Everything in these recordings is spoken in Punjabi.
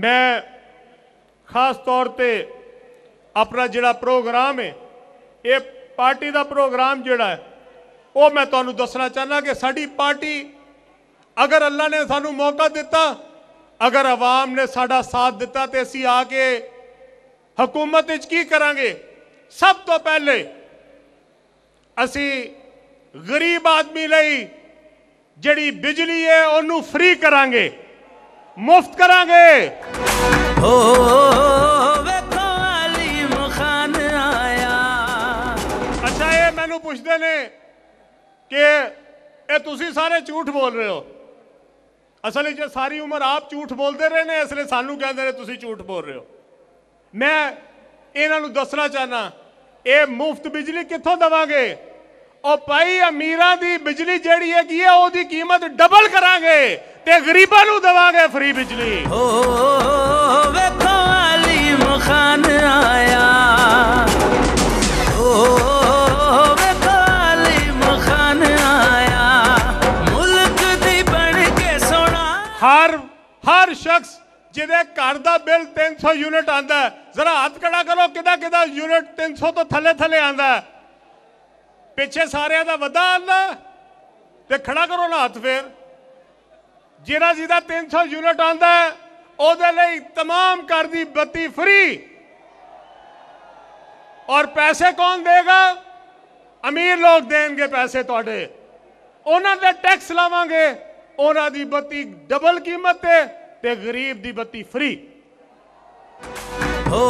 ਮੈਂ ਖਾਸ ਤੌਰ ਤੇ ਆਪਣਾ ਜਿਹੜਾ ਪ੍ਰੋਗਰਾਮ ਹੈ ਇਹ ਪਾਰਟੀ ਦਾ ਪ੍ਰੋਗਰਾਮ ਜਿਹੜਾ ਹੈ ਉਹ ਮੈਂ ਤੁਹਾਨੂੰ ਦੱਸਣਾ ਚਾਹਨਾ ਕਿ ਸਾਡੀ ਪਾਰਟੀ ਅਗਰ ਅੱਲਾ ਨੇ ਸਾਨੂੰ ਮੌਕਾ ਦਿੱਤਾ ਅਗਰ ਆਵਾਮ ਨੇ ਸਾਡਾ ਸਾਥ ਦਿੱਤਾ ਤੇ ਅਸੀਂ ਆ ਕੇ ਹਕੂਮਤ ਵਿੱਚ ਕੀ ਕਰਾਂਗੇ ਸਭ ਤੋਂ ਪਹਿਲੇ ਅਸੀਂ ਗਰੀਬ ਆਦਮੀ ਲਈ ਜਿਹੜੀ ਬਿਜਲੀ ਹੈ ਉਹਨੂੰ ਫ੍ਰੀ ਕਰਾਂਗੇ ਮੁਫਤ ਕਰਾਂਗੇ ਹੋ ਵੇਖੋ ਅਲੀ ਮੁਖਾਨ ਆਇਆ ਅੱਛਾ ਇਹ ਮੈਨੂੰ ਪੁੱਛਦੇ ਨੇ ਕਿ ਇਹ ਤੁਸੀਂ ਸਾਰੇ ਝੂਠ ਬੋਲ ਰਹੇ ਹੋ ਅਸਲ ਵਿੱਚ ਸਾਰੀ ਉਮਰ ਆਪ ਝੂਠ ਬੋਲਦੇ ਰਹੇ ਨੇ ਇਸ ਲਈ ਸਾਨੂੰ ਕਹਿੰਦੇ ਨੇ ਤੁਸੀਂ ਝੂਠ ਬੋਲ ਰਹੇ ਹੋ ਮੈਂ ਇਹਨਾਂ ਨੂੰ ਦੱਸਣਾ ਚਾਹਨਾ ਇਹ ਮੁਫਤ ਬਿਜਲੀ ਕਿੱਥੋਂ ਦਵਾਂਗੇ ਉਹ ਭਾਈ ਅਮੀਰਾਂ ਦੀ ਬਿਜਲੀ ਜਿਹੜੀ ਹੈਗੀ ਹੈ ਉਹਦੀ ਕੀਮਤ ਡਬਲ ਕਰਾਂਗੇ ਤੇ ਗਰੀਬਾਂ ਨੂੰ ਦਵਾਂਗੇ ਫ੍ਰੀ ਬਿਜਲੀ ਓ ਵੇਖੋ ਅਲੀ ਮਖਾਨ ਆਇਆ ਵੇਖੋ ਅਲੀ ਆਇਆ ਮੁਲਕ ਦੀ ਬਣ ਕੇ ਸੋਣਾ ਹਰ ਹਰ ਸ਼ਖਸ ਜਿਹਦੇ ਘਰ ਦਾ ਬਿੱਲ 300 ਯੂਨਿਟ ਆਂਦਾ ਜ਼ਰਾ ਹੱਥ ਖੜਾ ਕਰੋ ਕਿਦਾ ਕਿਦਾ ਯੂਨਿਟ 300 ਤੋਂ ਥੱਲੇ ਥੱਲੇ ਆਂਦਾ ਪਿੱਛੇ ਸਾਰਿਆਂ ਦਾ ਵਧਾ ਆਂਦਾ ਤੇ ਖੜਾ ਕਰੋ ਨਾ ਹੱਥ ਫੇਰ ਜਿਹੜਾ ਜਿਹਦਾ 300 ਯੂਨਿਟ ਆਂਦਾ ਉਹਦੇ ਲਈ तमाम ਘਰ ਦੀ ਬੱਤੀ ਫ੍ਰੀ ਔਰ ਪੈਸੇ ਕੌਣ ਦੇਗਾ ਅਮੀਰ ਲੋਕ ਦੇਣਗੇ ਪੈਸੇ ਤੁਹਾਡੇ ਉਹਨਾਂ ਦੇ ਟੈਕਸ ਲਾਵਾਂਗੇ ਉਹਨਾਂ ਦੀ ਬੱਤੀ ਡਬਲ ਕੀਮਤ ਤੇ ਤੇ ਗਰੀਬ ਦੀ ਬੱਤੀ ਫ੍ਰੀ ਹੋ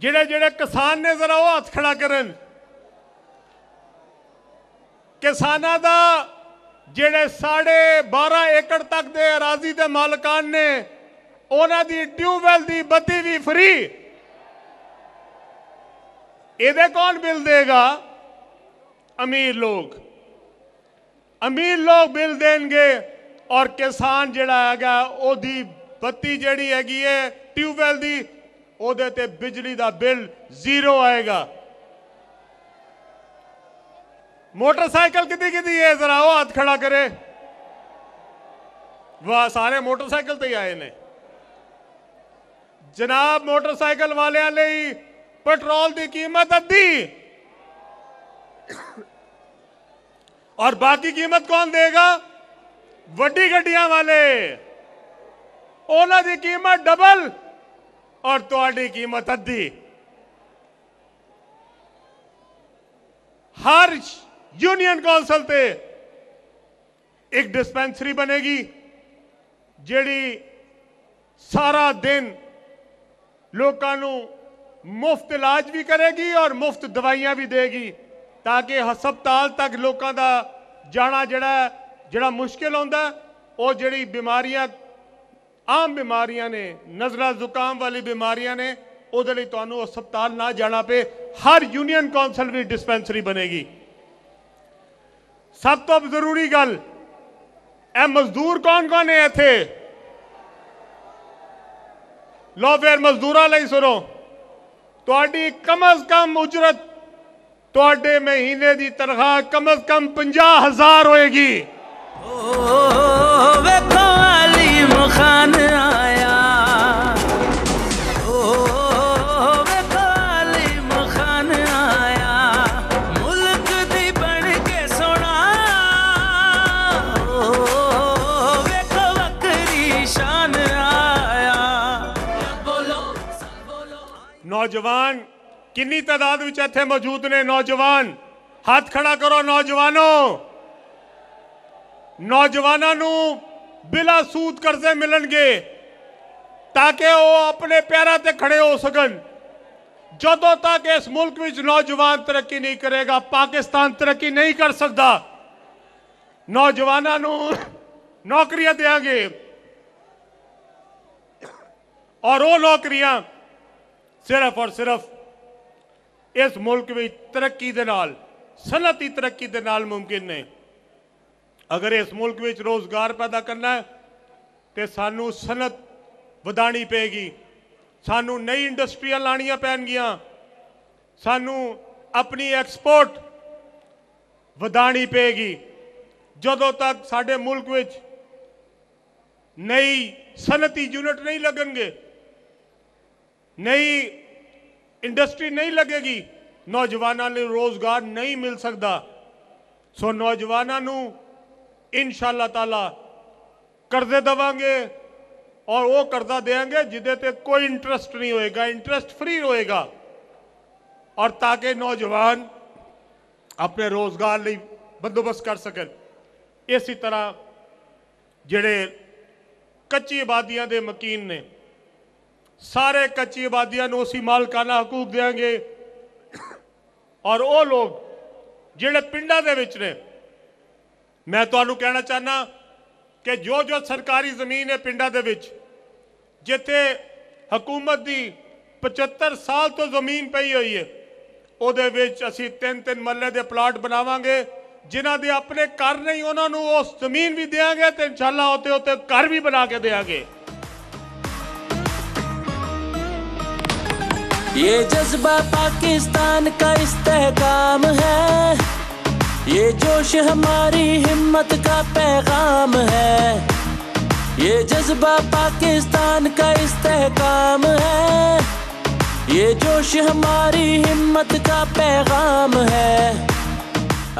ਜਿਹੜੇ ਜਿਹੜੇ ਕਿਸਾਨ ਨੇ ਜ਼ਰਾ ਉਹ ਹੱਥ ਖੜਾ ਕਰਨ ਕਿਸਾਨਾਂ ਦਾ ਜਿਹੜੇ 12.5 ਏਕੜ ਤੱਕ ਦੇ ਅਰਾਜ਼ੀ ਦੇ ਮਾਲਕਾਂ ਨੇ ਉਹਨਾਂ ਦੀ ਟਿਊਬਵੈਲ ਦੀ ਬੱਤੀ ਵੀ ਫ੍ਰੀ ਇਹਦੇ ਕੌਣ ਬਿੱਲ ਦੇਗਾ ਅਮੀਰ ਲੋਕ ਅਮੀਰ ਲੋਕ ਬਿੱਲ ਦੇਣਗੇ ਔਰ ਕਿਸਾਨ ਜਿਹੜਾ ਹੈਗਾ ਉਹਦੀ ਬੱਤੀ ਜਿਹੜੀ ਹੈਗੀ ਹੈ ਟਿਊਬਵੈਲ ਦੀ ਉਹਦੇ ਤੇ ਬਿਜਲੀ ਦਾ ਬਿੱਲ ਜ਼ੀਰੋ ਆਏਗਾ ਮੋਟਰਸਾਈਕਲ ਕਿੱਦੀ ਕਿੱਦੀ ਹੈ ਜ਼ਰਾ ਉਹ ਹੱਥ ਖੜਾ ਕਰੇ ਵਾ ਸਾਰੇ ਮੋਟਰਸਾਈਕਲ ਤੇ ਆਏ ਨੇ ਜਨਾਬ ਮੋਟਰਸਾਈਕਲ ਵਾਲਿਆਂ ਲਈ ਪੈਟਰੋਲ ਦੀ ਕੀਮਤ ਅੱਧੀ ਔਰ ਬਾਕੀ ਕੀਮਤ ਕੌਣ ਦੇਗਾ ਵੱਡੀ ਗੱਡੀਆਂ ਵਾਲੇ ਉਹਨਾਂ ਦੀ ਕੀਮਤ ਡਬਲ ਔਰ ਤੁਹਾਡੀ ਕੀਮਤ ਅੱਧੀ ਹਰ ਯੂਨੀਅਨ ਕੌਂਸਲ ਤੇ ਇੱਕ ਡਿਸਪੈਂਸਰੀ ਬਣੇਗੀ ਜਿਹੜੀ ਸਾਰਾ ਦਿਨ ਲੋਕਾਂ ਨੂੰ ਮੁਫਤ ਇਲਾਜ ਵੀ ਕਰੇਗੀ ਔਰ ਮੁਫਤ ਦਵਾਈਆਂ ਵੀ ਦੇਗੀ ਤਾਂ ਕਿ ਹਸਪਤਾਲ ਤੱਕ ਲੋਕਾਂ ਦਾ ਜਾਣਾ ਜਿਹੜਾ ਜਿਹੜਾ ਮੁਸ਼ਕਿਲ ਹੁੰਦਾ ਉਹ ਜਿਹੜੀ ਬਿਮਾਰੀਆਂ ਆਮ ਬਿਮਾਰੀਆਂ ਨੇ ਨਜ਼ਲਾ ਜ਼ੁਕਾਮ ਵਾਲੀ ਬਿਮਾਰੀਆਂ ਨੇ ਉਹਦੇ ਲਈ ਤੁਹਾਨੂੰ ਹਸਪਤਾਲ ਨਾ ਜਾਣਾ ਪਏ ਹਰ ਯੂਨੀਅਨ ਕਾਉਂਸਲ ਵਿੱਚ ਡਿਸਪੈਂਸਰੀ ਬਣੇਗੀ ਸਭ ਤੋਂ ਜ਼ਰੂਰੀ ਗੱਲ ਇਹ ਮਜ਼ਦੂਰ ਕੌਣ-ਕੌਣ ਨੇ ਇੱਥੇ ਲੋ ਮਜ਼ਦੂਰਾਂ ਲਈ ਸੁਣੋ ਤੁਹਾਡੀ ਕਮ ਅਜ਼ ਕਮ ਉਜਰਤ ਤੁਹਾਡੇ ਮਹੀਨੇ ਦੀ ਤਨਖਾਹ ਕਮ ਅਜ਼ ਕਮ 50000 ਹੋਏਗੀ ਵੇਖੋ ਅਲੀ ਮੁਖਾਨ नौजवान किन्नी तादाद ਵਿੱਚ ਇੱਥੇ ਮੌਜੂਦ ਨੇ ਨੌਜਵਾਨ ਹੱਥ ਖੜਾ ਕਰੋ ਨੌਜਵਾਨੋ ਨੌਜਵਾਨਾਂ ਨੂੰ ਬਿਲਾ ਸੂਦ ਕਰਜ਼ੇ ਮਿਲਣਗੇ ਤਾਂ ਕਿ ਉਹ ਆਪਣੇ ਪੈਰਾਂ ਤੇ ਖੜੇ ਹੋ ਸਕਣ ਜਦੋਂ ਤੱਕ ਇਸ ਮੁਲਕ ਵਿੱਚ ਨੌਜਵਾਨ ਤਰੱਕੀ ਨਹੀਂ ਕਰੇਗਾ ਪਾਕਿਸਤਾਨ ਤਰੱਕੀ ਨਹੀਂ ਕਰ ਸਕਦਾ ਨੌਜਵਾਨਾਂ ਨੂੰ ਨੌਕਰੀਆਂ ਦੇਾਂਗੇ और वो नौकरियां ਸਿਰਫ ਔਰ ਸਿਰਫ ਇਸ ਮੁਲਕ ਵਿੱਚ ਤਰੱਕੀ ਦੇ ਨਾਲ ਸਨਅਤੀ ਤਰੱਕੀ ਦੇ ਨਾਲ ਮੁਮਕਿਨ ਨੇ ਅਗਰ ਇਸ ਮੁਲਕ ਵਿੱਚ ਰੋਜ਼ਗਾਰ ਪੈਦਾ ਕਰਨਾ ਹੈ ਤੇ ਸਾਨੂੰ ਸਨਅਤ ਵਧਾਣੀ ਪਏਗੀ ਸਾਨੂੰ ਨਈ ਇੰਡਸਟਰੀਆਂ ਲਾਣੀਆਂ ਪੈਣਗੀਆਂ ਸਾਨੂੰ ਆਪਣੀ ਐਕਸਪੋਰਟ ਵਧਾਣੀ ਪਏਗੀ ਜਦੋਂ ਤੱਕ ਸਾਡੇ ਮੁਲਕ ਵਿੱਚ ਨਈ ਸਨਅਤੀ ਯੂਨਿਟ ਨਹੀਂ ਲੱਗਣਗੇ ਨਹੀਂ ਇੰਡਸਟਰੀ ਨਹੀਂ ਲੱਗੇਗੀ ਨੌਜਵਾਨਾਂ ਨੂੰ ਰੋਜ਼ਗਾਰ ਨਹੀਂ ਮਿਲ ਸਕਦਾ ਸੋ ਨੌਜਵਾਨਾਂ ਨੂੰ ਇਨਸ਼ਾਅੱਲਾ ਤਾਲਾ ਕਰਜ਼ੇ ਦਵਾਂਗੇ ਔਰ ਉਹ ਕਰਜ਼ਾ ਦੇਾਂਗੇ ਜਿਹਦੇ ਤੇ ਕੋਈ ਇੰਟਰਸਟ ਨਹੀਂ ਹੋਏਗਾ ਇੰਟਰਸਟ ਫ੍ਰੀ ਹੋਏਗਾ ਔਰ ਤਾਂ ਕਿ ਨੌਜਵਾਨ ਆਪਣੇ ਰੋਜ਼ਗਾਰ ਲਈ ਬੰਦੋਬਸਤ ਕਰ ਸਕਣ ਇਸੇ ਤਰ੍ਹਾਂ ਜਿਹੜੇ ਕੱਚੀ ਆਬਾਦੀਆਂ ਦੇ ਮਕੀਨ ਨੇ ਸਾਰੇ ਕੱਚੀ ਆਬਾਦੀਆਂ ਨੂੰ ਅਸੀਂ ਮਾਲਕਾਨਾ ਹਕੂਕ ਦੇਾਂਗੇ ਔਰ ਉਹ ਲੋਕ ਜਿਹੜੇ ਪਿੰਡਾਂ ਦੇ ਵਿੱਚ ਨੇ ਮੈਂ ਤੁਹਾਨੂੰ ਕਹਿਣਾ ਚਾਹਨਾ ਕਿ ਜੋ ਜੋ ਸਰਕਾਰੀ ਜ਼ਮੀਨ ਹੈ ਪਿੰਡਾਂ ਦੇ ਵਿੱਚ ਜਿੱਥੇ ਹਕੂਮਤ ਦੀ 75 ਸਾਲ ਤੋਂ ਜ਼ਮੀਨ ਪਈ ਹੋਈ ਹੈ ਉਹਦੇ ਵਿੱਚ ਅਸੀਂ ਤਿੰਨ ਤਿੰਨ ਮੱਲੇ ਦੇ ਪਲਾਟ ਬਣਾਵਾਂਗੇ ਜਿਨ੍ਹਾਂ ਦੇ ਆਪਣੇ ਘਰ ਨਹੀਂ ਉਹਨਾਂ ਨੂੰ ਉਸ ਜ਼ਮੀਨ ਵੀ ਦੇਾਂਗੇ ਤੇ ਇਨਸ਼ਾਅੱਲਾ ਉਹਤੇ ਉਤੇ ਘਰ ਵੀ ਬਣਾ ਕੇ ਦੇਾਂਗੇ ये जज्बा पाकिस्तान का इस्तेकाम है ये जोश हमारी हिम्मत का पैगाम है ये जज्बा पाकिस्तान का इस्तेकाम है ये जोश हमारी हिम्मत का पैगाम है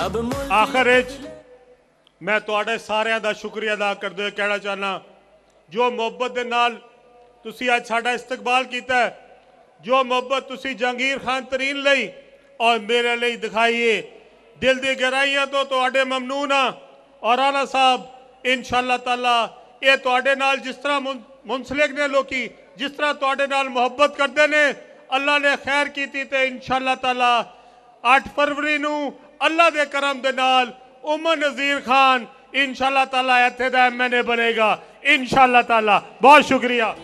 अब आखिर मैं थोड़े सारे का शुक्रिया अदा करते हुए कहना चाहना जो मुहब्बत के नाल तुसी अज साडा इस्तकबाल किया जो मोहब्बत तुम जहंगीर खान तरीन ली और मेरे लिए दिखाइए दिल की गहराइया तो थोड़े तो ममनून हाँ और आला साहब इन शाला तला ये थोड़े तो जिस तरह मुन मुंसलिक ने लोग जिस तरह थोड़े तो नाल मुहब्बत करते ने अल्लाह ने खैर की तो इन शाला तला अठ फरवरी अल्लाह के करम के नाल उमर नजीर खान इन शाला तला इतने का एम एन ए बनेगा इन शाला तला बहुत शुक्रिया